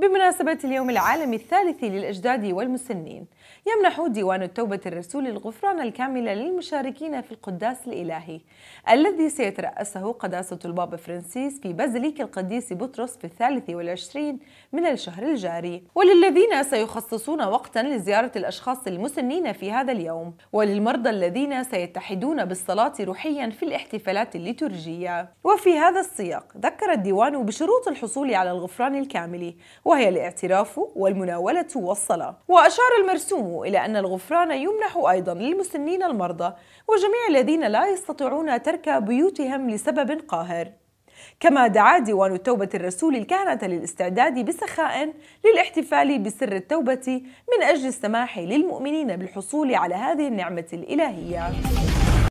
بمناسبة اليوم العالمي الثالث للأجداد والمسنين يمنح ديوان التوبة الرسول الغفران الكامل للمشاركين في القداس الإلهي الذي سيترأسه قداسة البابا فرانسيس في بازليك القديس بطرس في الثالث والعشرين من الشهر الجاري وللذين سيخصصون وقتا لزيارة الأشخاص المسنين في هذا اليوم وللمرضى الذين سيتحدون بالصلاة روحيا في الاحتفالات الليتورجية وفي هذا السياق ذكر الديوان بشروط الحصول على الغفران الكامل وهي الاعتراف والمناولة والصلاة وأشار المرسوم إلى أن الغفران يمنح أيضا للمسنين المرضى وجميع الذين لا يستطيعون ترك بيوتهم لسبب قاهر كما دعا ديوان التوبة الرسول الكهنة للاستعداد بسخاء للاحتفال بسر التوبة من أجل السماح للمؤمنين بالحصول على هذه النعمة الإلهية